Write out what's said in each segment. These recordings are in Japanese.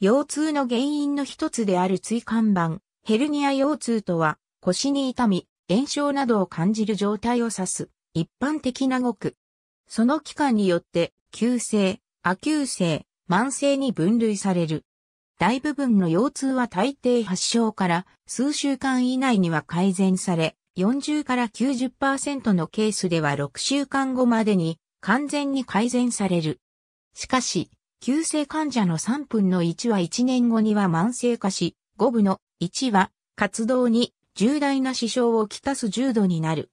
腰痛の原因の一つである椎間板、ヘルニア腰痛とは、腰に痛み、炎症などを感じる状態を指す、一般的な語句。その期間によって、急性、亜急性、慢性に分類される。大部分の腰痛は大抵発症から数週間以内には改善され、40から90%のケースでは6週間後までに完全に改善される。しかし、急性患者の3分の1は1年後には慢性化し、5分の1は活動に重大な支障をきたす重度になる。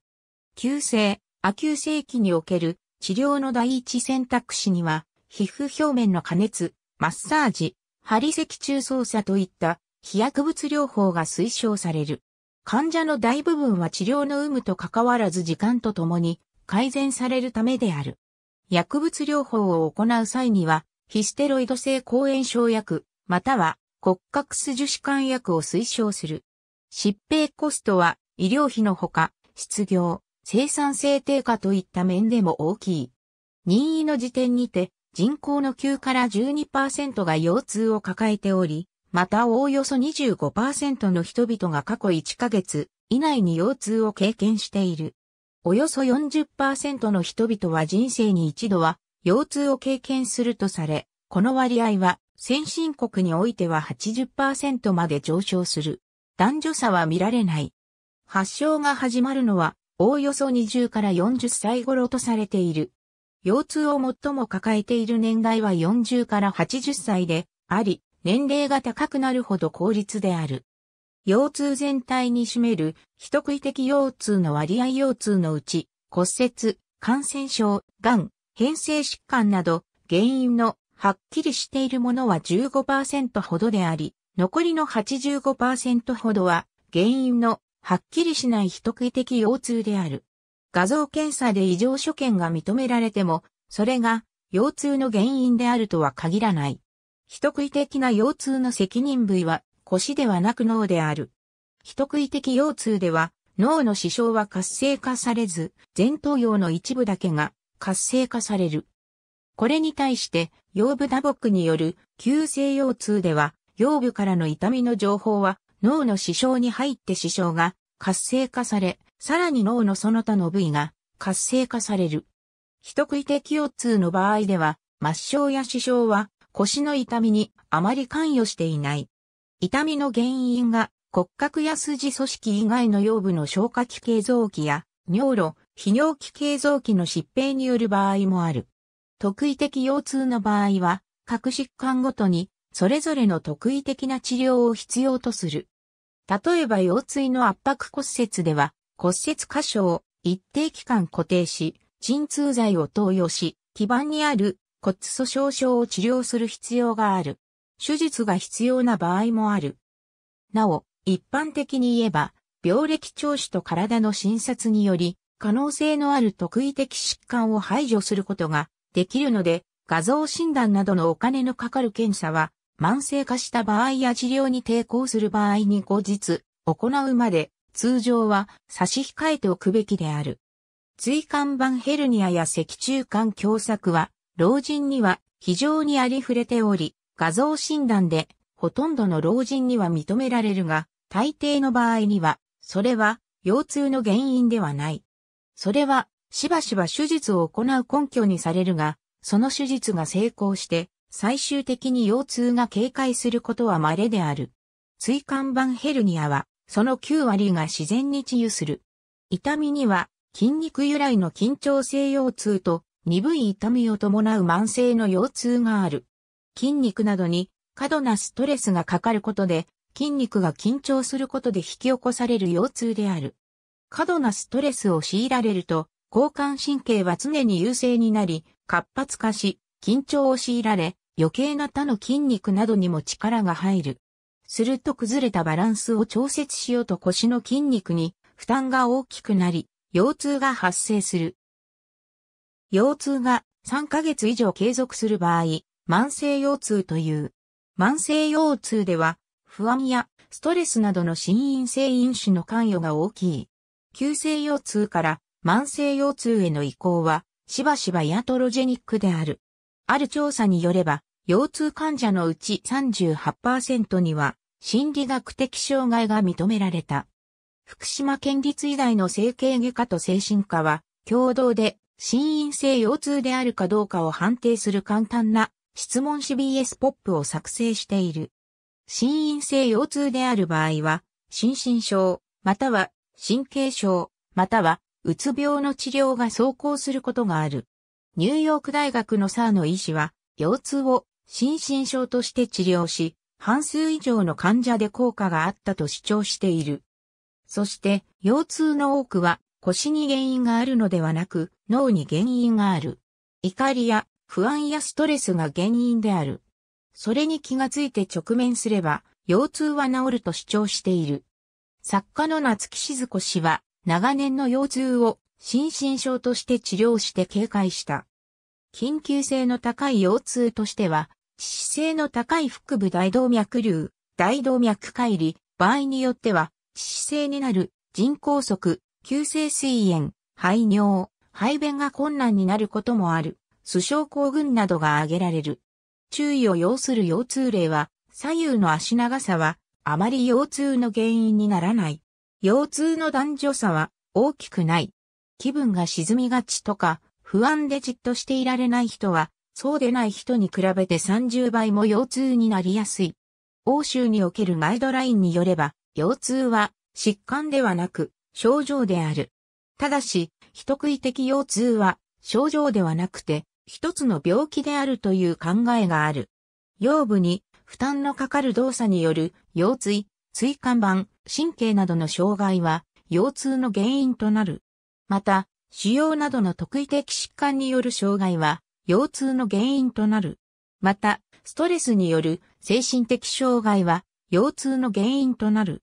急性、亜急性期における治療の第一選択肢には、皮膚表面の加熱、マッサージ、針脊柱操作といった飛薬物療法が推奨される。患者の大部分は治療の有無と関わらず時間とともに改善されるためである。薬物療法を行う際には、ヒステロイド性抗炎症薬、または骨格素樹脂管薬を推奨する。疾病コストは医療費のほか、失業、生産性低下といった面でも大きい。任意の時点にて人口の9から12%が腰痛を抱えており、またおおよそ25%の人々が過去1ヶ月以内に腰痛を経験している。およそ40%の人々は人生に一度は腰痛を経験するとされ、この割合は先進国においては80%まで上昇する。男女差は見られない。発症が始まるのは、おおよそ20から40歳頃とされている。腰痛を最も抱えている年代は40から80歳であり、年齢が高くなるほど効率である。腰痛全体に占める、人食い的腰痛の割合腰痛のうち、骨折、感染症、癌、変性疾患など原因のはっきりしているものは15%ほどであり、残りの85%ほどは原因のはっきりしない非特異的腰痛である。画像検査で異常所見が認められても、それが腰痛の原因であるとは限らない。非特異的な腰痛の責任部位は腰ではなく脳である。非特異的腰痛では脳の支障は活性化されず、前頭葉の一部だけが活性化される。これに対して、腰部打撲による急性腰痛では、腰部からの痛みの情報は脳の支障に入って支障が活性化され、さらに脳のその他の部位が活性化される。人食い的腰痛の場合では、末梢や支障は腰の痛みにあまり関与していない。痛みの原因が骨格や筋組織以外の腰部の消化器系臓器や尿路、泌尿器系臓器の疾病による場合もある。特異的腰痛の場合は、各疾患ごとに、それぞれの特異的な治療を必要とする。例えば腰椎の圧迫骨折では、骨折箇所を一定期間固定し、鎮痛剤を投与し、基盤にある骨粗鬆症を治療する必要がある。手術が必要な場合もある。なお、一般的に言えば、病歴聴取と体の診察により、可能性のある特異的疾患を排除することができるので、画像診断などのお金のかかる検査は、慢性化した場合や治療に抵抗する場合に後日行うまで、通常は差し控えておくべきである。椎間板ヘルニアや脊柱管狭窄は、老人には非常にありふれており、画像診断でほとんどの老人には認められるが、大抵の場合には、それは腰痛の原因ではない。それは、しばしば手術を行う根拠にされるが、その手術が成功して、最終的に腰痛が警戒することは稀である。椎間板ヘルニアは、その9割が自然に治癒する。痛みには、筋肉由来の緊張性腰痛と、鈍い痛みを伴う慢性の腰痛がある。筋肉などに過度なストレスがかかることで、筋肉が緊張することで引き起こされる腰痛である。過度なストレスを強いられると、交感神経は常に優勢になり、活発化し、緊張を強いられ、余計な他の筋肉などにも力が入る。すると崩れたバランスを調節しようと腰の筋肉に負担が大きくなり、腰痛が発生する。腰痛が3ヶ月以上継続する場合、慢性腰痛という。慢性腰痛では、不安やストレスなどの心因性因子の関与が大きい。急性腰痛から慢性腰痛への移行は、しばしばヤトロジェニックである。ある調査によれば、腰痛患者のうち38%には、心理学的障害が認められた。福島県立医大の整形外科と精神科は、共同で、心因性腰痛であるかどうかを判定する簡単な質問 CBS ポップを作成している。心因性腰痛である場合は、心身症、または神経症、または、うつ病の治療が走行することがある。ニューヨーク大学のサーの医師は、腰痛を心身症として治療し、半数以上の患者で効果があったと主張している。そして、腰痛の多くは腰に原因があるのではなく、脳に原因がある。怒りや不安やストレスが原因である。それに気がついて直面すれば、腰痛は治ると主張している。作家の夏木静子氏は、長年の腰痛を心身症として治療して警戒した。緊急性の高い腰痛としては、致死性の高い腹部大動脈瘤、大動脈解離、場合によっては、致死性になる、人工足、急性水炎、排尿、排便が困難になることもある、素症候群などが挙げられる。注意を要する腰痛例は、左右の足長さはあまり腰痛の原因にならない。腰痛の男女差は大きくない。気分が沈みがちとか、不安でじっとしていられない人は、そうでない人に比べて30倍も腰痛になりやすい。欧州におけるガイドラインによれば、腰痛は疾患ではなく症状である。ただし、人食い的腰痛は症状ではなくて、一つの病気であるという考えがある。腰部に負担のかかる動作による腰椎、椎間板、神経などの障害は腰痛の原因となる。また、腫瘍などの特異的疾患による障害は腰痛の原因となる。また、ストレスによる精神的障害は腰痛の原因となる。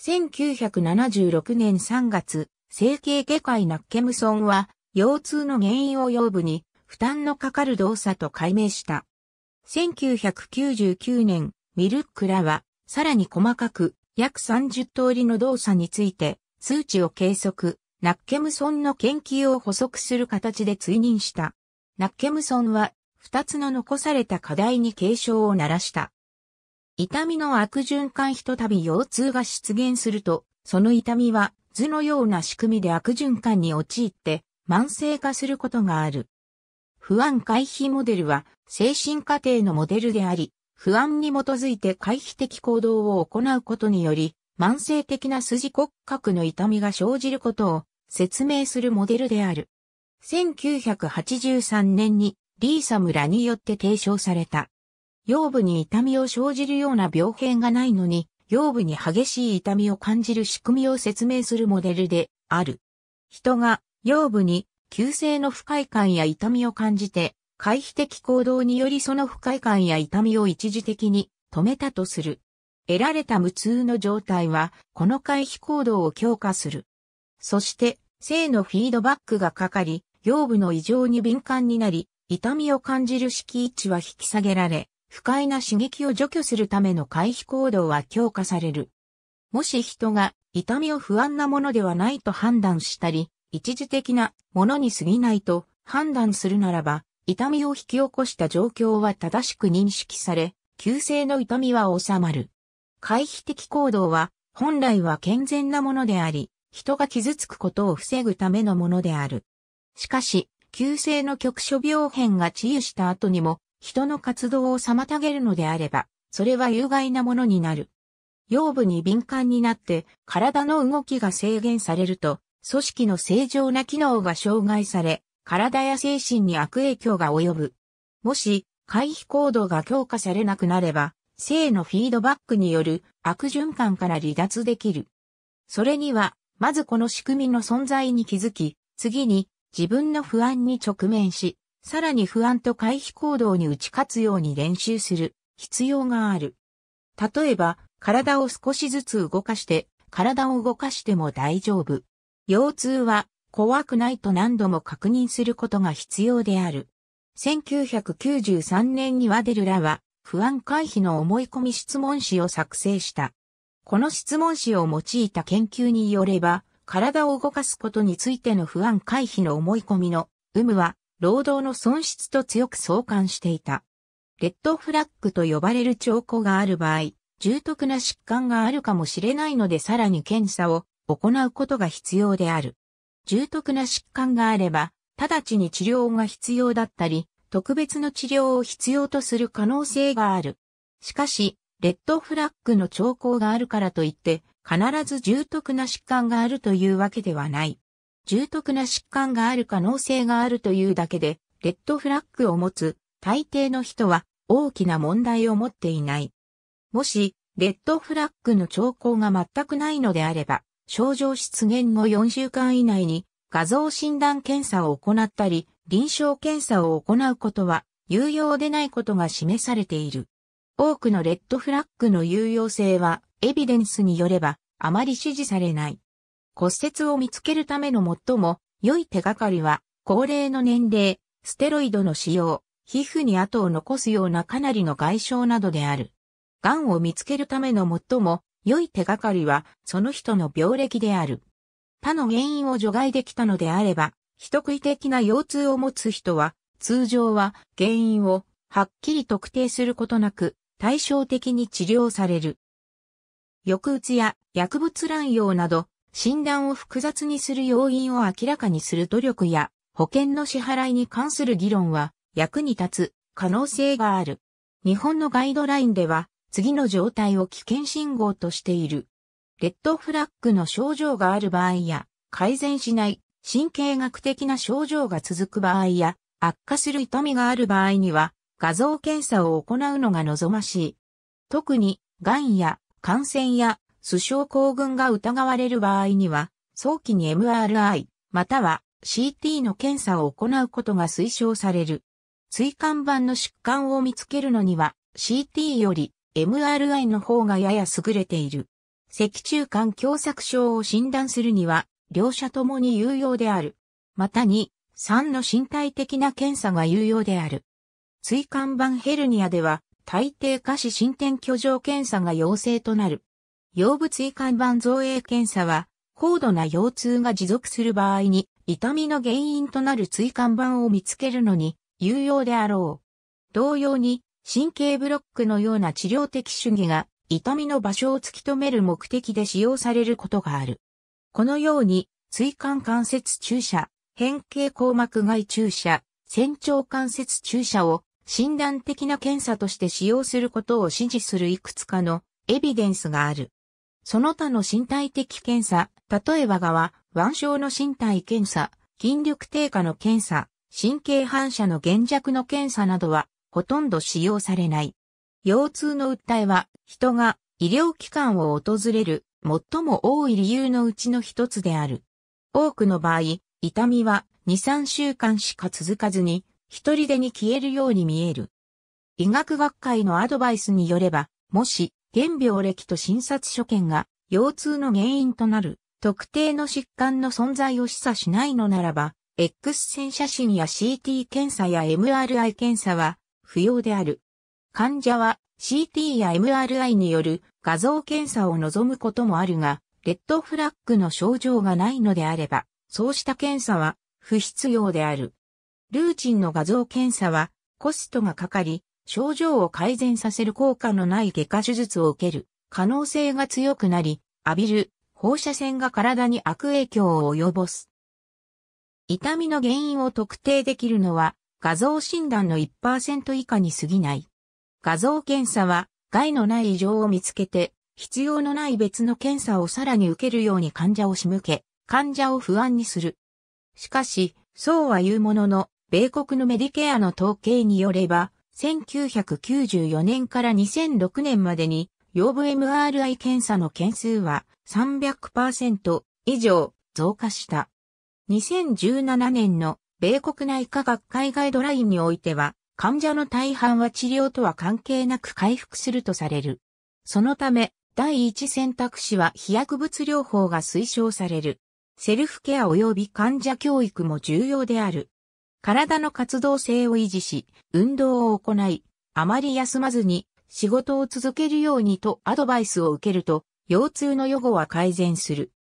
1976年3月、整形外科医ナッケムソンは腰痛の原因を腰部に負担のかかる動作と解明した。1999年、ミルックらは、さらに細かく、約30通りの動作について、数値を計測、ナッケムソンの研究を補足する形で追認した。ナッケムソンは、二つの残された課題に警鐘を鳴らした。痛みの悪循環ひとたび腰痛が出現すると、その痛みは図のような仕組みで悪循環に陥って慢性化することがある。不安回避モデルは精神過程のモデルであり、不安に基づいて回避的行動を行うことにより、慢性的な筋骨格の痛みが生じることを説明するモデルである。1983年にリーサ村によって提唱された。腰部に痛みを生じるような病変がないのに、腰部に激しい痛みを感じる仕組みを説明するモデルである。人が腰部に急性の不快感や痛みを感じて回避的行動によりその不快感や痛みを一時的に止めたとする。得られた無痛の状態は、この回避行動を強化する。そして、性のフィードバックがかかり、腰部の異常に敏感になり、痛みを感じる敷位置は引き下げられ、不快な刺激を除去するための回避行動は強化される。もし人が痛みを不安なものではないと判断したり、一時的なものに過ぎないと判断するならば、痛みを引き起こした状況は正しく認識され、急性の痛みは収まる。回避的行動は、本来は健全なものであり、人が傷つくことを防ぐためのものである。しかし、急性の局所病変が治癒した後にも、人の活動を妨げるのであれば、それは有害なものになる。腰部に敏感になって、体の動きが制限されると、組織の正常な機能が障害され、体や精神に悪影響が及ぶ。もし、回避行動が強化されなくなれば、性のフィードバックによる悪循環から離脱できる。それには、まずこの仕組みの存在に気づき、次に自分の不安に直面し、さらに不安と回避行動に打ち勝つように練習する必要がある。例えば、体を少しずつ動かして、体を動かしても大丈夫。腰痛は怖くないと何度も確認することが必要である。1993年にワデルらは不安回避の思い込み質問紙を作成した。この質問紙を用いた研究によれば、体を動かすことについての不安回避の思い込みの有無は、労働の損失と強く相関していた。レッドフラッグと呼ばれる兆候がある場合、重篤な疾患があるかもしれないのでさらに検査を行うことが必要である。重篤な疾患があれば、直ちに治療が必要だったり、特別の治療を必要とする可能性がある。しかし、レッドフラッグの兆候があるからといって、必ず重篤な疾患があるというわけではない。重篤な疾患がある可能性があるというだけで、レッドフラッグを持つ大抵の人は大きな問題を持っていない。もし、レッドフラッグの兆候が全くないのであれば、症状出現後4週間以内に画像診断検査を行ったり、臨床検査を行うことは有用でないことが示されている。多くのレッドフラッグの有用性はエビデンスによればあまり支持されない。骨折を見つけるための最も良い手がかりは高齢の年齢、ステロイドの使用、皮膚に跡を残すようなかなりの外傷などである。癌を見つけるための最も良い手がかりは、その人の病歴である。他の原因を除外できたのであれば、人食い的な腰痛を持つ人は、通常は原因をはっきり特定することなく、対照的に治療される。抑うつや薬物乱用など、診断を複雑にする要因を明らかにする努力や、保険の支払いに関する議論は役に立つ可能性がある。日本のガイドラインでは、次の状態を危険信号としている。レッドフラッグの症状がある場合や、改善しない神経学的な症状が続く場合や、悪化する痛みがある場合には、画像検査を行うのが望ましい。特に、癌や感染や素症候群が疑われる場合には、早期に MRI、または CT の検査を行うことが推奨される。椎間板の疾患を見つけるのには、CT より MRI の方がやや優れている。脊柱管狭窄症を診断するには、両者ともに有用である。またに、3の身体的な検査が有用である。椎間板ヘルニアでは、大抵下肢進展挙上検査が陽性となる。腰部椎間板造影検査は、高度な腰痛が持続する場合に、痛みの原因となる椎間板を見つけるのに、有用であろう。同様に、神経ブロックのような治療的主義が痛みの場所を突き止める目的で使用されることがある。このように、椎間関節注射、変形硬膜外注射、仙腸関節注射を診断的な検査として使用することを支持するいくつかのエビデンスがある。その他の身体的検査、例えばがは、腕症の身体検査、筋力低下の検査、神経反射の減弱の検査などは、ほとんど使用されない。腰痛の訴えは、人が医療機関を訪れる最も多い理由のうちの一つである。多くの場合、痛みは2、3週間しか続かずに、一人でに消えるように見える。医学学会のアドバイスによれば、もし、原病歴と診察所見が、腰痛の原因となる、特定の疾患の存在を示唆しないのならば、X 線写真や CT 検査や MRI 検査は、不要である。患者は CT や MRI による画像検査を望むこともあるが、レッドフラッグの症状がないのであれば、そうした検査は不必要である。ルーチンの画像検査はコストがかかり、症状を改善させる効果のない外科手術を受ける可能性が強くなり、浴びる放射線が体に悪影響を及ぼす。痛みの原因を特定できるのは画像診断の1%以下に過ぎない。画像検査は害のない異常を見つけて、必要のない別の検査をさらに受けるように患者を仕向け、患者を不安にする。しかし、そうは言うものの、米国のメディケアの統計によれば、1994年から2006年までに、腰部 MRI 検査の件数は300%以上増加した。2017年の米国内科学会ガイドラインにおいては、患者の大半は治療とは関係なく回復するとされる。そのため、第一選択肢は非薬物療法が推奨される。セルフケア及び患者教育も重要である。体の活動性を維持し、運動を行い、あまり休まずに仕事を続けるようにとアドバイスを受けると、腰痛の予後は改善する。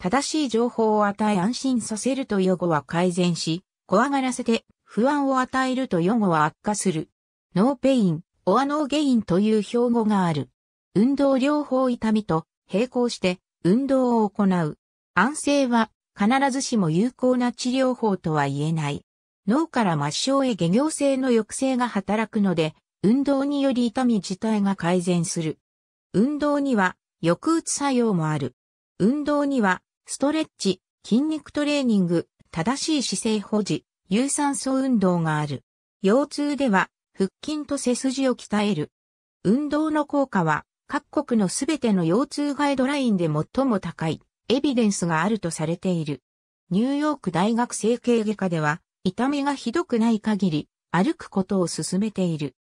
正しい情報を与え安心させると予後は改善し、怖がらせて不安を与えると予後は悪化する。ノーペイン、オアノーゲインという標語がある。運動療法痛みと並行して運動を行う。安静は必ずしも有効な治療法とは言えない。脳から末梢へ下行性の抑制が働くので、運動により痛み自体が改善する。運動には抑うつ作用もある。運動にはストレッチ、筋肉トレーニング、正しい姿勢保持、有酸素運動がある。腰痛では、腹筋と背筋を鍛える。運動の効果は、各国のすべての腰痛ガイドラインで最も高い、エビデンスがあるとされている。ニューヨーク大学整形外科では、痛みがひどくない限り、歩くことを勧めている。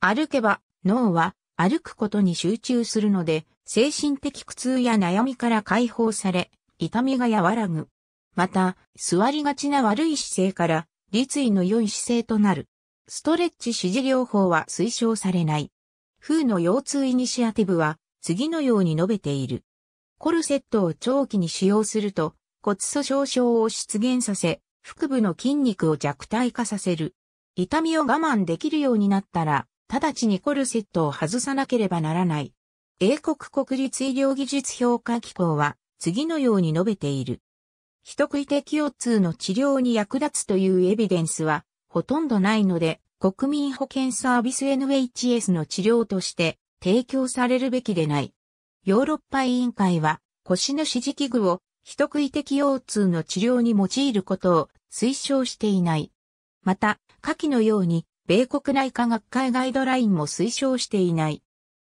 歩けば、脳は、歩くことに集中するので、精神的苦痛や悩みから解放され、痛みが和らぐ。また、座りがちな悪い姿勢から、立位の良い姿勢となる。ストレッチ支持療法は推奨されない。風の腰痛イニシアティブは、次のように述べている。コルセットを長期に使用すると、骨粗鬆症を出現させ、腹部の筋肉を弱体化させる。痛みを我慢できるようになったら、直ちにコルセットを外さなければならない。英国国立医療技術評価機構は、次のように述べている。人食い的腰痛の治療に役立つというエビデンスはほとんどないので、国民保健サービス NHS の治療として提供されるべきでない。ヨーロッパ委員会は腰の支持器具を人食い的腰痛の治療に用いることを推奨していない。また、下記のように、米国内科学会ガイドラインも推奨していない。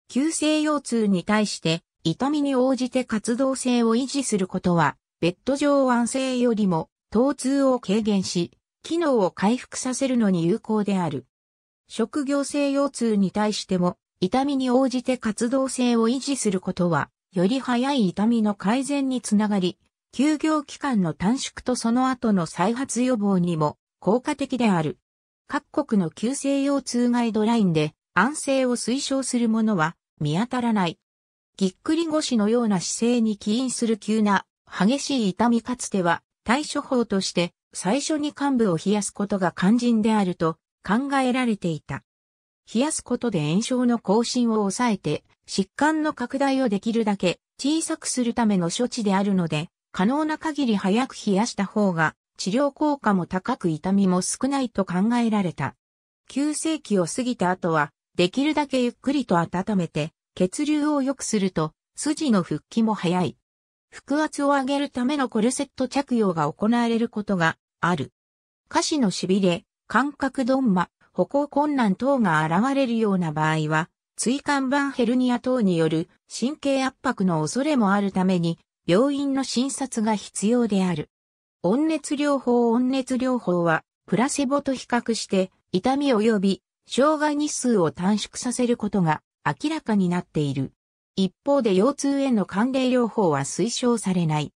急性腰痛に対して、痛みに応じて活動性を維持することは、ベッド上安静よりも、疼痛を軽減し、機能を回復させるのに有効である。職業性腰痛に対しても、痛みに応じて活動性を維持することは、より早い痛みの改善につながり、休業期間の短縮とその後の再発予防にも効果的である。各国の急性腰痛ガイドラインで安静を推奨するものは見当たらない。ぎっくり腰のような姿勢に起因する急な激しい痛みかつては対処法として最初に患部を冷やすことが肝心であると考えられていた。冷やすことで炎症の更新を抑えて疾患の拡大をできるだけ小さくするための処置であるので可能な限り早く冷やした方が治療効果も高く痛みも少ないと考えられた。急性期を過ぎた後はできるだけゆっくりと温めて血流を良くすると、筋の復帰も早い。腹圧を上げるためのコルセット着用が行われることがある。下肢の痺れ、感覚鈍麻、歩行困難等が現れるような場合は、椎間板ヘルニア等による神経圧迫の恐れもあるために、病院の診察が必要である。温熱療法温熱療法は、プラセボと比較して、痛み及び、障害日数を短縮させることが明らかになっている。一方で腰痛への寒冷療法は推奨されない。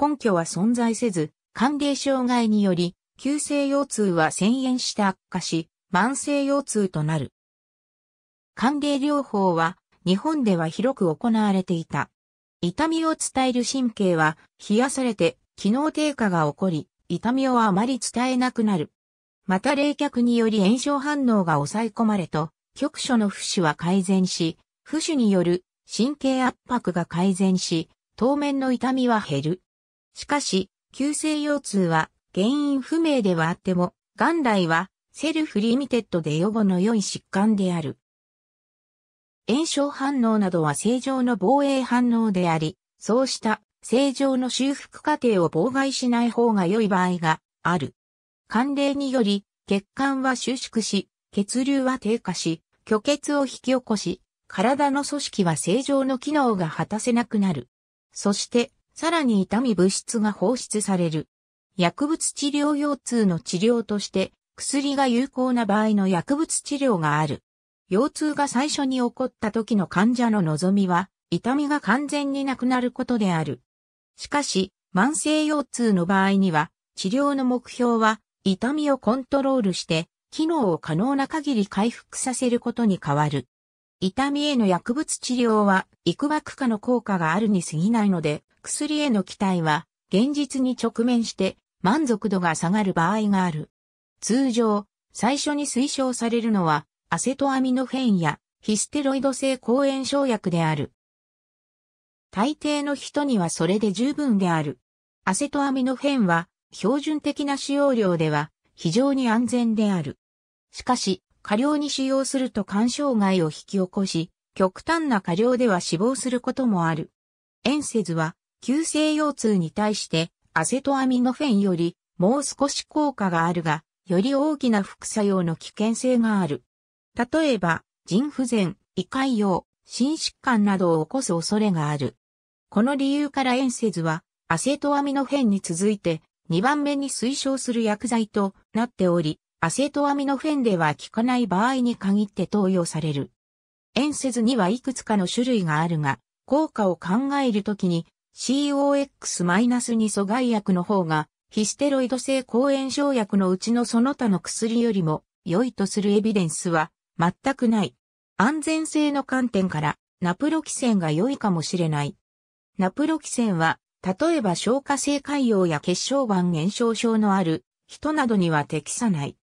根拠は存在せず、寒冷障害により、急性腰痛は遷延して悪化し、慢性腰痛となる。寒冷療法は、日本では広く行われていた。痛みを伝える神経は、冷やされて、機能低下が起こり、痛みをあまり伝えなくなる。また冷却により炎症反応が抑え込まれと、局所の浮腫は改善し、浮腫による神経圧迫が改善し、当面の痛みは減る。しかし、急性腰痛は原因不明ではあっても、元来はセルフリミテッドで予後の良い疾患である。炎症反応などは正常の防衛反応であり、そうした正常の修復過程を妨害しない方が良い場合がある。寒冷により、血管は収縮し、血流は低下し、虚血を引き起こし、体の組織は正常の機能が果たせなくなる。そして、さらに痛み物質が放出される。薬物治療腰痛の治療として、薬が有効な場合の薬物治療がある。腰痛が最初に起こった時の患者の望みは、痛みが完全になくなることである。しかし、慢性腰痛の場合には、治療の目標は、痛みをコントロールして、機能を可能な限り回復させることに変わる。痛みへの薬物治療は、幾く化の効果があるに過ぎないので、薬への期待は、現実に直面して満足度が下がる場合がある。通常、最初に推奨されるのは、アセトアミノフェンやヒステロイド性抗炎症薬である。大抵の人にはそれで十分である。アセトアミノフェンは、標準的な使用量では非常に安全である。しかし、過量に使用すると肝障害を引き起こし、極端な過量では死亡することもある。エンセズは、急性腰痛に対して、アセトアミノフェンより、もう少し効果があるが、より大きな副作用の危険性がある。例えば、腎不全、胃潰瘍、心疾患などを起こす恐れがある。この理由からエンセズは、アセトアミノフェンに続いて、2番目に推奨する薬剤となっており、アセトアミノフェンでは効かない場合に限って投与される。塩せずにはいくつかの種類があるが、効果を考えるときに COX- 2阻害薬の方がヒステロイド性抗炎症薬のうちのその他の薬よりも良いとするエビデンスは全くない。安全性の観点からナプロキセンが良いかもしれない。ナプロキセンは、例えば消化性潰瘍や血小板減少症のある人などには適さない。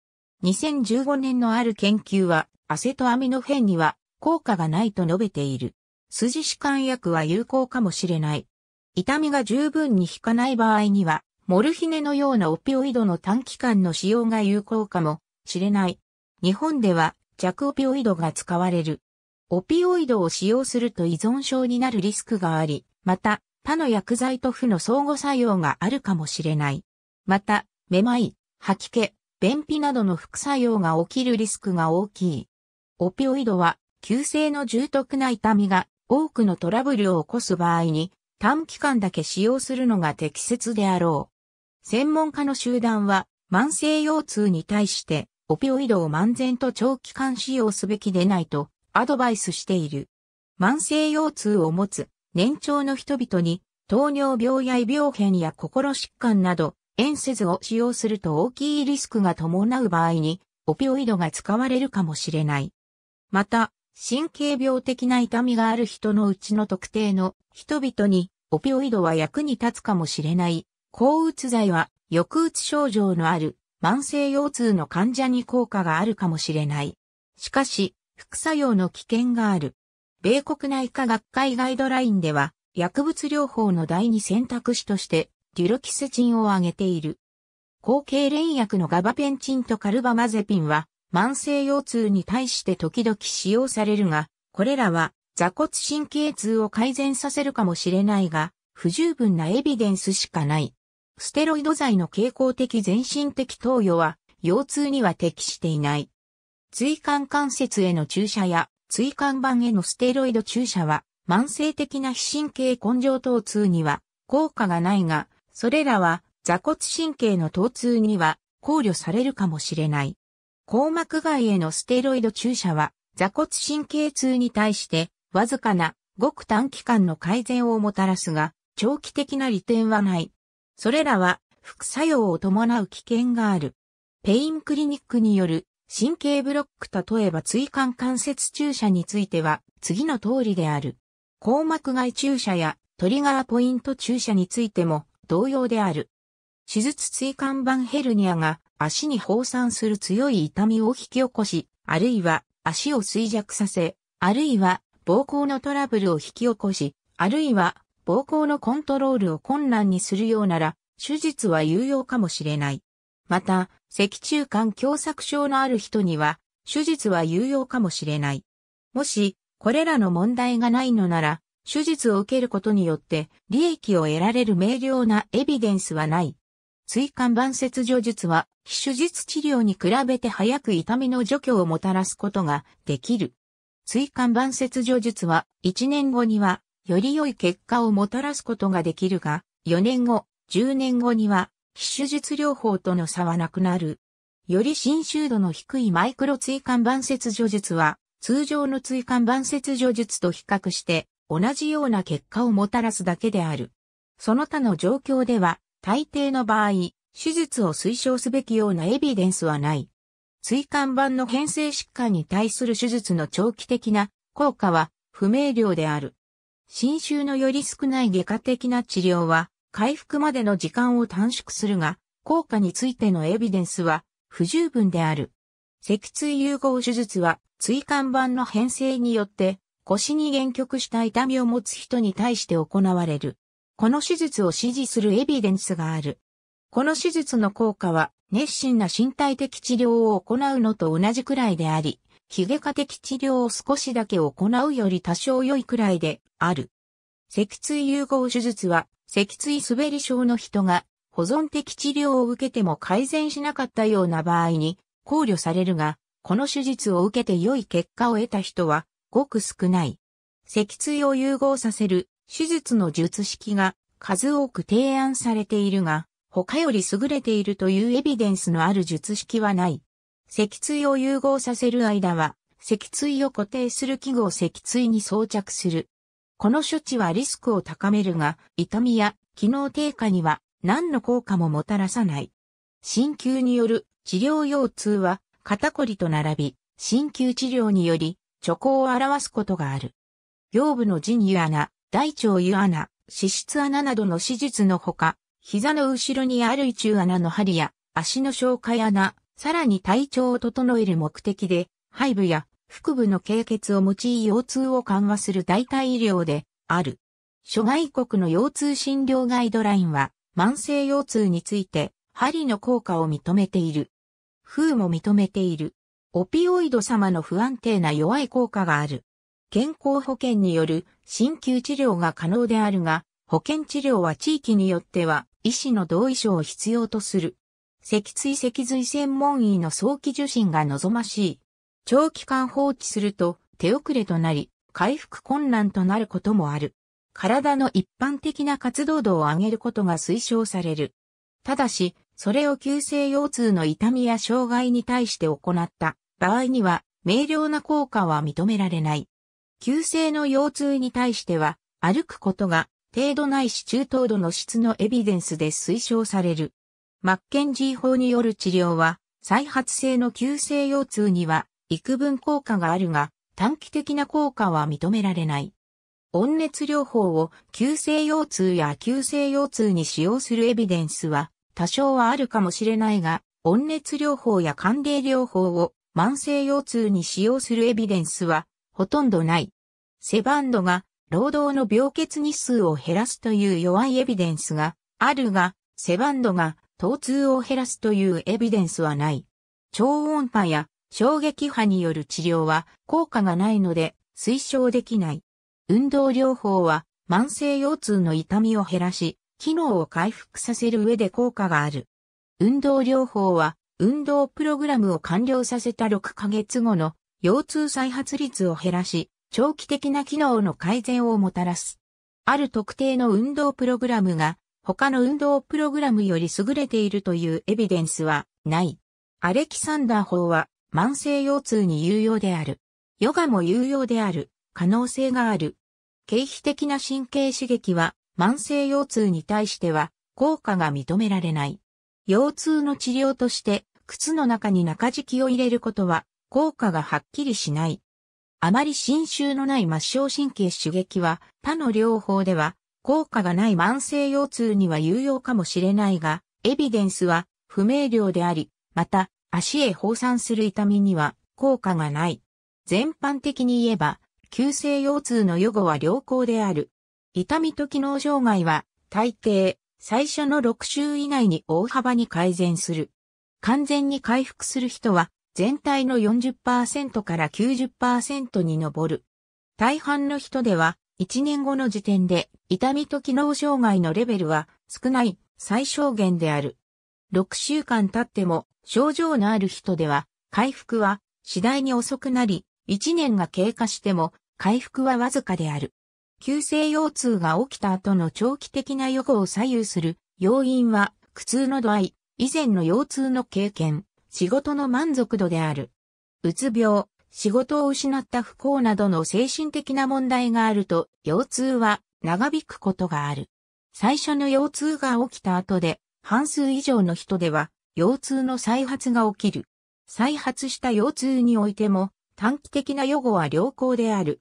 2015年のある研究は、アセトアミノフェンには効果がないと述べている。筋弛緩薬は有効かもしれない。痛みが十分に引かない場合には、モルヒネのようなオピオイドの短期間の使用が有効かもしれない。日本では弱オピオイドが使われる。オピオイドを使用すると依存症になるリスクがあり、また他の薬剤と負の相互作用があるかもしれない。また、めまい、吐き気、便秘などの副作用が起きるリスクが大きい。オピオイドは、急性の重篤な痛みが多くのトラブルを起こす場合に、短期間だけ使用するのが適切であろう。専門家の集団は、慢性腰痛に対して、オピオイドを漫然と長期間使用すべきでないと、アドバイスしている。慢性腰痛を持つ、年長の人々に、糖尿病や胃病変や心疾患など、エンセズを使用すると大きいリスクが伴う場合に、オピオイドが使われるかもしれない。また、神経病的な痛みがある人のうちの特定の人々に、オピオイドは役に立つかもしれない。抗うつ剤は、抑うつ症状のある慢性腰痛の患者に効果があるかもしれない。しかし、副作用の危険がある。米国内科学会ガイドラインでは、薬物療法の第二選択肢として、デュロキセチンを挙げている。後継連薬のガバペンチンとカルバマゼピンは、慢性腰痛に対して時々使用されるが、これらは座骨神経痛を改善させるかもしれないが、不十分なエビデンスしかない。ステロイド剤の傾向的全身的投与は、腰痛には適していない。椎間関節への注射や椎間板へのステロイド注射は慢性的な非神経根性疼痛には効果がないがそれらは座骨神経の疼痛には考慮されるかもしれない。硬膜外へのステロイド注射は座骨神経痛に対してわずかなごく短期間の改善をもたらすが長期的な利点はない。それらは副作用を伴う危険がある。ペインクリニックによる神経ブロック例えば椎間関節注射については次の通りである。硬膜外注射やトリガーポイント注射についても同様である。手術椎間板ヘルニアが足に放散する強い痛みを引き起こし、あるいは足を衰弱させ、あるいは膀胱のトラブルを引き起こし、あるいは膀胱のコントロールを困難にするようなら、手術は有用かもしれない。また、脊柱管狭窄症のある人には、手術は有用かもしれない。もし、これらの問題がないのなら、手術を受けることによって利益を得られる明瞭なエビデンスはない。椎間板切除術は、非手術治療に比べて早く痛みの除去をもたらすことができる。椎間板切除術は、1年後には、より良い結果をもたらすことができるが、4年後、10年後には、非手術療法との差はなくなる。より浸襲度の低いマイクロ椎間板切除術は、通常の椎間板切除術と比較して、同じような結果をもたらすだけである。その他の状況では、大抵の場合、手術を推奨すべきようなエビデンスはない。椎間板の変性疾患に対する手術の長期的な効果は不明瞭である。侵襲のより少ない外科的な治療は回復までの時間を短縮するが、効果についてのエビデンスは不十分である。脊椎融合手術は椎間板の変性によって腰に限局した痛みを持つ人に対して行われる。この手術を支持するエビデンスがある。この手術の効果は熱心な身体的治療を行うのと同じくらいであり、髭外科的治療を少しだけ行うより多少良いくらいである。脊椎融合手術は、脊椎滑り症の人が保存的治療を受けても改善しなかったような場合に考慮されるが、この手術を受けて良い結果を得た人はごく少ない。脊椎を融合させる手術の術式が数多く提案されているが、他より優れているというエビデンスのある術式はない。脊椎を融合させる間は、脊椎を固定する器具を脊椎に装着する。この処置はリスクを高めるが、痛みや機能低下には何の効果ももたらさない。鍼灸による治療腰痛は肩こりと並び、鍼灸治療により虚行を表すことがある。腰部の腎湯穴、大腸湯穴、脂質穴などの手術のほか、膝の後ろにある胃中穴の針や足の消化穴、さらに体調を整える目的で、背部や腹部の経血を用い腰痛を緩和する代替医療である。諸外国の腰痛診療ガイドラインは、慢性腰痛について、針の効果を認めている。風も認めている。オピオイド様の不安定な弱い効果がある。健康保険による鍼灸治療が可能であるが、保険治療は地域によっては医師の同意書を必要とする。脊椎脊髄専門医の早期受診が望ましい。長期間放置すると手遅れとなり、回復困難となることもある。体の一般的な活動度を上げることが推奨される。ただし、それを急性腰痛の痛みや障害に対して行った場合には、明瞭な効果は認められない。急性の腰痛に対しては、歩くことが程度ないし中等度の質のエビデンスで推奨される。マッケンジー法による治療は、再発性の急性腰痛には、幾分効果があるが、短期的な効果は認められない。温熱療法を急性腰痛や急性腰痛に使用するエビデンスは多少はあるかもしれないが、温熱療法や寒冷療法を慢性腰痛に使用するエビデンスはほとんどない。セバンドが労働の病欠日数を減らすという弱いエビデンスがあるが、セバンドが疼痛を減らすというエビデンスはない。超音波や衝撃波による治療は効果がないので推奨できない。運動療法は慢性腰痛の痛みを減らし、機能を回復させる上で効果がある。運動療法は、運動プログラムを完了させた6ヶ月後の腰痛再発率を減らし、長期的な機能の改善をもたらす。ある特定の運動プログラムが他の運動プログラムより優れているというエビデンスはない。アレキサンダー法は慢性腰痛に有用である。ヨガも有用である。可能性がある。経費的な神経刺激は慢性腰痛に対しては効果が認められない。腰痛の治療として靴の中に中敷きを入れることは効果がはっきりしない。あまり侵襲のない末梢神経刺激は他の療法では効果がない慢性腰痛には有用かもしれないが、エビデンスは不明瞭であり、また足へ放散する痛みには効果がない。全般的に言えば、急性腰痛の予後は良好である。痛みと機能障害は、大抵、最初の6週以内に大幅に改善する。完全に回復する人は、全体の40%から90%に上る。大半の人では、1年後の時点で、痛みと機能障害のレベルは、少ない、最小限である。6週間経っても、症状のある人では、回復は、次第に遅くなり、1年が経過しても、回復はわずかである。急性腰痛が起きた後の長期的な予後を左右する要因は、苦痛の度合い、以前の腰痛の経験、仕事の満足度である。うつ病、仕事を失った不幸などの精神的な問題があると、腰痛は長引くことがある。最初の腰痛が起きた後で、半数以上の人では、腰痛の再発が起きる。再発した腰痛においても、短期的な予後は良好である。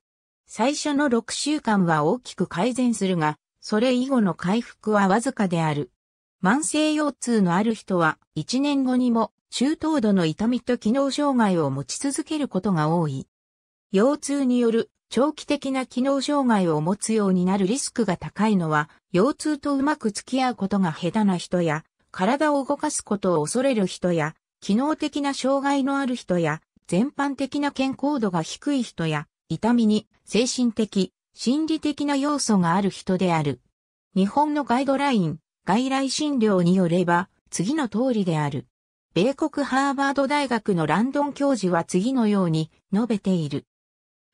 最初の6週間は大きく改善するが、それ以後の回復はわずかである。慢性腰痛のある人は1年後にも中等度の痛みと機能障害を持ち続けることが多い。腰痛による長期的な機能障害を持つようになるリスクが高いのは、腰痛とうまく付き合うことが下手な人や、体を動かすことを恐れる人や、機能的な障害のある人や、全般的な健康度が低い人や、痛みに精神的、心理的な要素がある人である。日本のガイドライン、外来診療によれば、次の通りである。米国ハーバード大学のランドン教授は次のように述べている。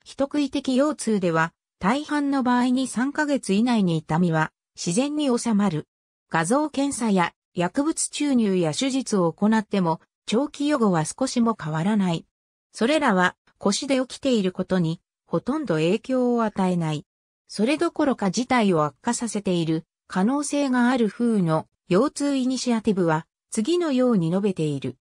人食い的腰痛では、大半の場合に3ヶ月以内に痛みは自然に収まる。画像検査や薬物注入や手術を行っても長期予後は少しも変わらない。それらは腰で起きていることにほとんど影響を与えない。それどころか事態を悪化させている可能性がある風の腰痛イニシアティブは次のように述べている。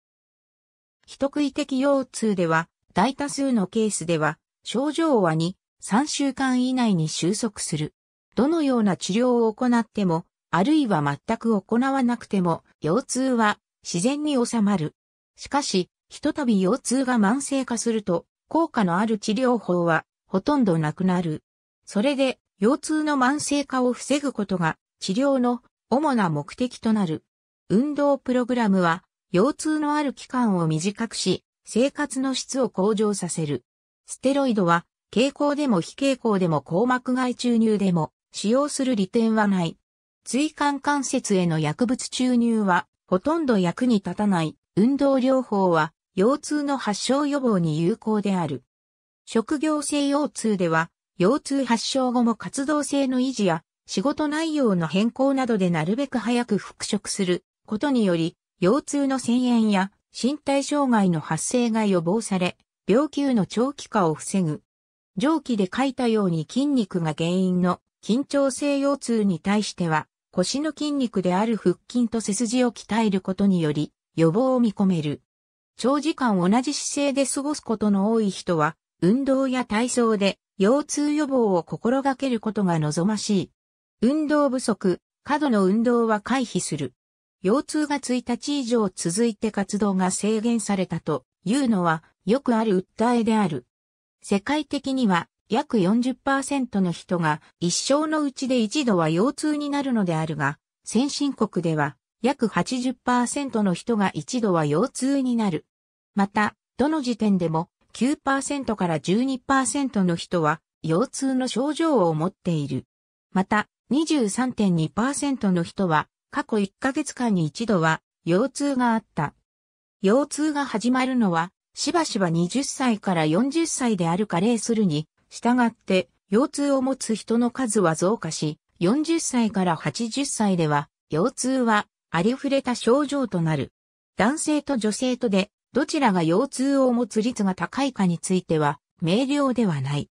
人食い的腰痛では大多数のケースでは症状は2、3週間以内に収束する。どのような治療を行っても、あるいは全く行わなくても、腰痛は自然に収まる。しかし、ひとたび腰痛が慢性化すると、効果のある治療法はほとんどなくなる。それで、腰痛の慢性化を防ぐことが治療の主な目的となる。運動プログラムは、腰痛のある期間を短くし、生活の質を向上させる。ステロイドは、蛍光でも非蛍光でも硬膜外注入でも使用する利点はない。椎間関節への薬物注入は、ほとんど役に立たない。運動療法は、腰痛の発症予防に有効である。職業性腰痛では、腰痛発症後も活動性の維持や仕事内容の変更などでなるべく早く復職することにより、腰痛の遷延や身体障害の発生が予防され、病気の長期化を防ぐ。上記で書いたように筋肉が原因の緊張性腰痛に対しては、腰の筋肉である腹筋と背筋を鍛えることにより、予防を見込める。長時間同じ姿勢で過ごすことの多い人は、運動や体操で腰痛予防を心がけることが望ましい。運動不足、過度の運動は回避する。腰痛が1日以上続いて活動が制限されたというのはよくある訴えである。世界的には約40%の人が一生のうちで一度は腰痛になるのであるが、先進国では約80%の人が一度は腰痛になる。また、どの時点でも9%から12%の人は腰痛の症状を持っている。また、23.2%の人は過去1ヶ月間に一度は腰痛があった。腰痛が始まるのはしばしば20歳から40歳である加齢するに、従って腰痛を持つ人の数は増加し、40歳から80歳では腰痛はありふれた症状となる。男性と女性とでどちらが腰痛を持つ率が高いかについては、明瞭ではない。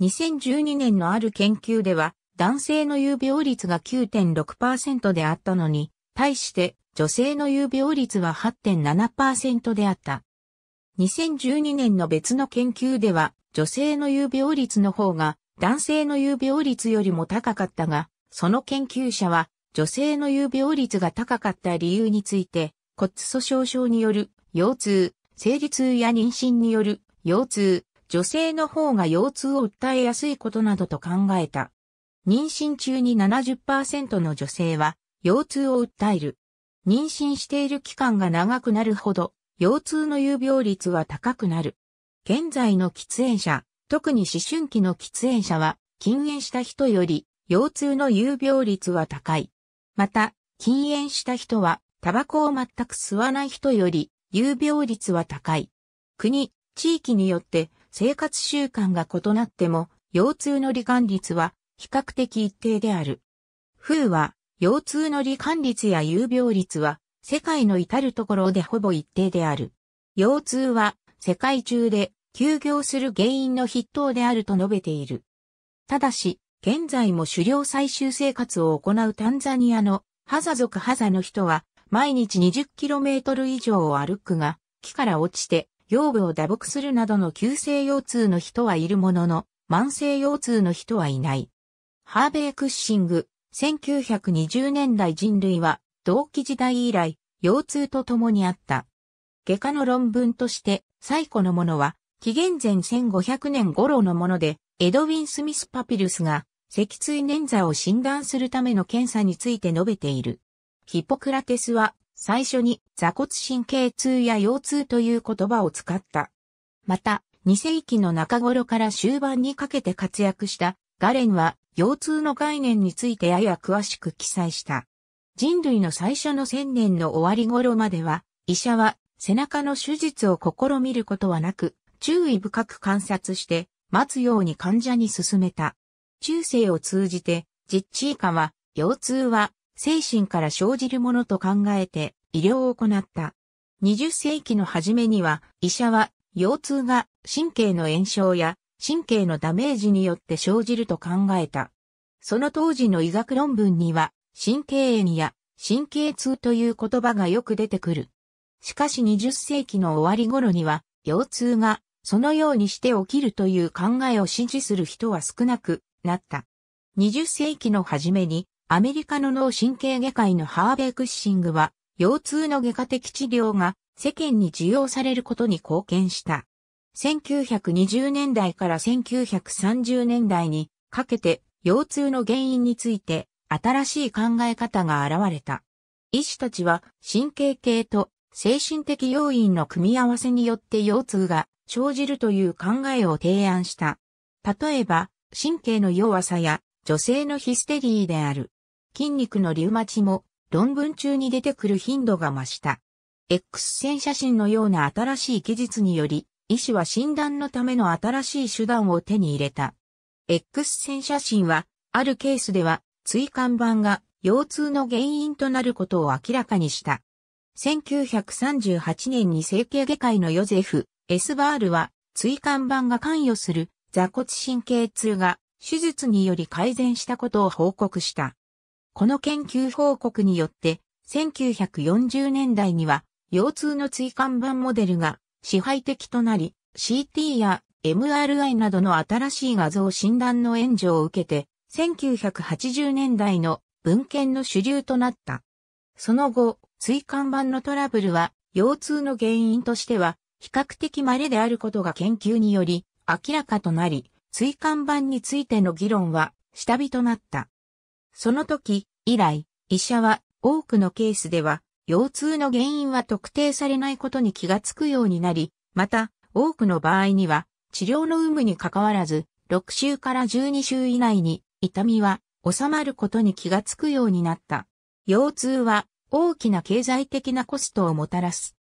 2012年のある研究では、男性の有病率が9.6%であったのに、対して女性の有病率は8.7%であった。2012年の別の研究では、女性の有病率の方が男性の有病率よりも高かったが、その研究者は女性の有病率が高かった理由について、骨粗鬆症による腰痛、生理痛や妊娠による腰痛、女性の方が腰痛を訴えやすいことなどと考えた。妊娠中に70%の女性は腰痛を訴える。妊娠している期間が長くなるほど腰痛の有病率は高くなる。現在の喫煙者、特に思春期の喫煙者は禁煙した人より腰痛の有病率は高い。また、禁煙した人はタバコを全く吸わない人より有病率は高い。国、地域によって生活習慣が異なっても、腰痛の罹患率は比較的一定である。風は、腰痛の罹患率や有病率は、世界の至るところでほぼ一定である。腰痛は、世界中で休業する原因の筆頭であると述べている。ただし、現在も狩猟採集生活を行うタンザニアのハザ族ハザの人は毎日 20km 以上を歩くが、木から落ちて、腰部を打撲するなどの急性腰痛の人はいるものの、慢性腰痛の人はいない。ハーベイ・クッシング、1920年代人類は、同期時代以来、腰痛と共にあった。外科の論文として、最古のものは、紀元前1500年頃のもので、エドウィン・スミス・パピルスが、脊椎捻挫を診断するための検査について述べている。ヒポクラテスは最初に座骨神経痛や腰痛という言葉を使った。また、2世紀の中頃から終盤にかけて活躍したガレンは腰痛の概念についてやや詳しく記載した。人類の最初の千年の終わり頃までは、医者は背中の手術を試みることはなく、注意深く観察して待つように患者に勧めた。中世を通じて、実地医科は腰痛は精神から生じるものと考えて医療を行った。20世紀の初めには医者は腰痛が神経の炎症や神経のダメージによって生じると考えた。その当時の医学論文には神経炎や神経痛という言葉がよく出てくる。しかし20世紀の終わり頃には腰痛がそのようにして起きるという考えを支持する人は少なくなった。20世紀の初めにアメリカの脳神経外科医のハーベイ・クッシングは、腰痛の外科的治療が世間に需要されることに貢献した。1920年代から1930年代にかけて腰痛の原因について新しい考え方が現れた。医師たちは神経系と精神的要因の組み合わせによって腰痛が生じるという考えを提案した。例えば、神経の弱さや女性のヒステリーである。筋肉のリウマチも論文中に出てくる頻度が増した。X 線写真のような新しい技術により、医師は診断のための新しい手段を手に入れた。X 線写真は、あるケースでは、椎間板が腰痛の原因となることを明らかにした。1938年に整形外科医のヨゼフ・エスバールは、椎間板が関与する座骨神経痛が手術により改善したことを報告した。この研究報告によって、1940年代には、腰痛の椎間板モデルが支配的となり、CT や MRI などの新しい画像診断の援助を受けて、1980年代の文献の主流となった。その後、椎間板のトラブルは、腰痛の原因としては、比較的稀であることが研究により、明らかとなり、椎間板についての議論は、下火となった。その時、以来、医者は多くのケースでは、腰痛の原因は特定されないことに気がつくようになり、また、多くの場合には、治療の有無に関わらず、6週から12週以内に、痛みは収まることに気がつくようになった。腰痛は大きな経済的なコストをもたらす。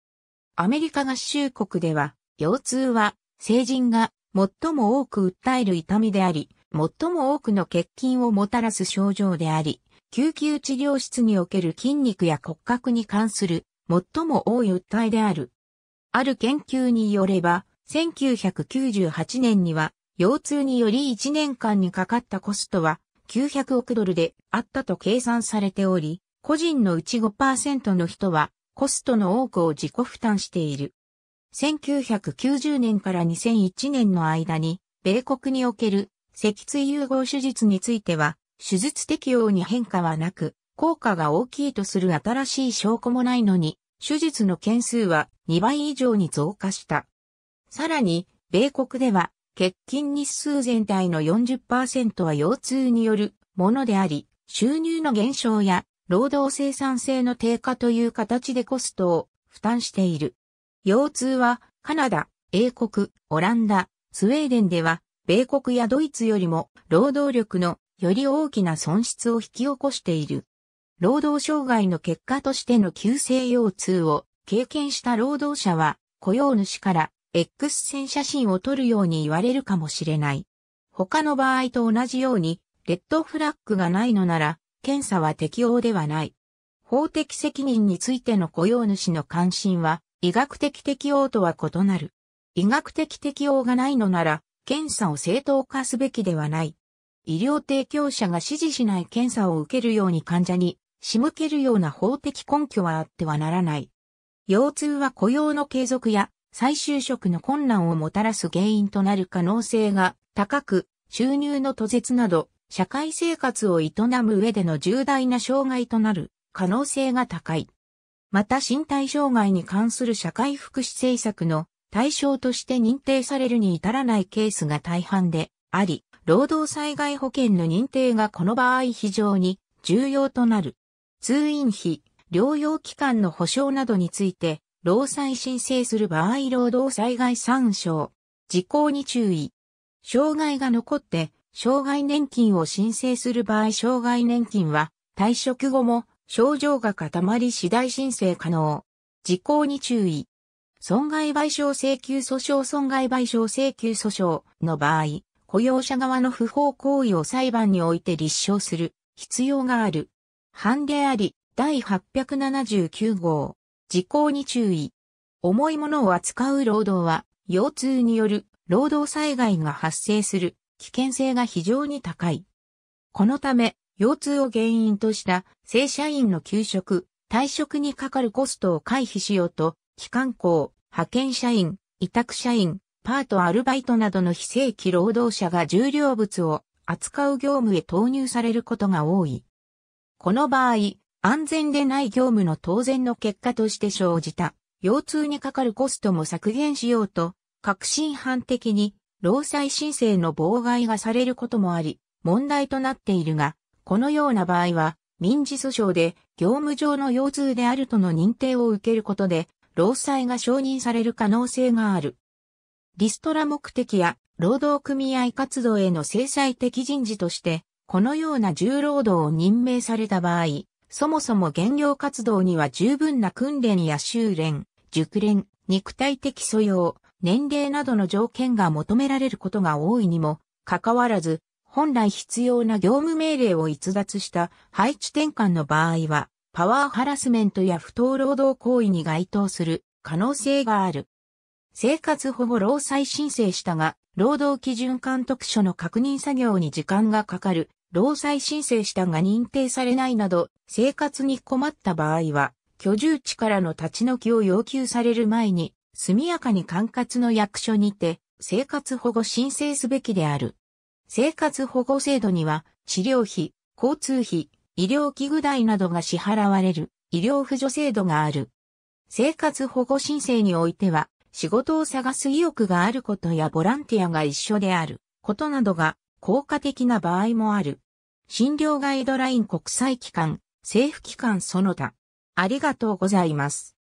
アメリカ合衆国では、腰痛は成人が最も多く訴える痛みであり、最も多くの欠勤をもたらす症状であり、救急治療室における筋肉や骨格に関する最も多い訴えである。ある研究によれば、1998年には、腰痛により1年間にかかったコストは900億ドルであったと計算されており、個人のうち5%の人はコストの多くを自己負担している。1990年から2001年の間に、米国における脊椎融合手術については、手術適用に変化はなく、効果が大きいとする新しい証拠もないのに、手術の件数は2倍以上に増加した。さらに、米国では、欠勤日数全体の40%は腰痛によるものであり、収入の減少や労働生産性の低下という形でコストを負担している。腰痛はカナダ、英国、オランダ、スウェーデンでは米国やドイツよりも労働力のより大きな損失を引き起こしている。労働障害の結果としての急性腰痛を経験した労働者は雇用主から X 線写真を撮るように言われるかもしれない。他の場合と同じようにレッドフラッグがないのなら検査は適用ではない。法的責任についての雇用主の関心は医学的適用とは異なる。医学的適用がないのなら検査を正当化すべきではない。医療提供者が指示しない検査を受けるように患者に仕向けるような法的根拠はあってはならない。腰痛は雇用の継続や再就職の困難をもたらす原因となる可能性が高く、収入の途絶など、社会生活を営む上での重大な障害となる可能性が高い。また身体障害に関する社会福祉政策の対象として認定されるに至らないケースが大半であり、労働災害保険の認定がこの場合非常に重要となる。通院費、療養期間の保障などについて、労災申請する場合労働災害参照、事項に注意。障害が残って、障害年金を申請する場合障害年金は、退職後も症状が固まり次第申請可能。事項に注意。損害賠償請求訴訟損害賠償請求訴訟の場合、雇用者側の不法行為を裁判において立証する必要がある。判例あり、第879号。事項に注意。重いものを扱う労働は、腰痛による労働災害が発生する危険性が非常に高い。このため、腰痛を原因とした正社員の休職、退職にかかるコストを回避しようと、機関校、派遣社員、委託社員、パートアルバイトなどの非正規労働者が重量物を扱う業務へ投入されることが多い。この場合、安全でない業務の当然の結果として生じた、腰痛にかかるコストも削減しようと、革新犯的に、労災申請の妨害がされることもあり、問題となっているが、このような場合は、民事訴訟で業務上の腰痛であるとの認定を受けることで、労災が承認される可能性がある。リストラ目的や労働組合活動への制裁的人事として、このような重労働を任命された場合、そもそも減量活動には十分な訓練や修練、熟練、肉体的素養、年齢などの条件が求められることが多いにも、かかわらず、本来必要な業務命令を逸脱した配置転換の場合は、パワーハラスメントや不当労働行為に該当する可能性がある。生活保護労災申請したが、労働基準監督署の確認作業に時間がかかる、労災申請したが認定されないなど、生活に困った場合は、居住地からの立ち退きを要求される前に、速やかに管轄の役所にて、生活保護申請すべきである。生活保護制度には、治療費、交通費、医療器具代などが支払われる医療扶助制度がある。生活保護申請においては、仕事を探す意欲があることやボランティアが一緒であることなどが効果的な場合もある。診療ガイドライン国際機関、政府機関その他。ありがとうございます。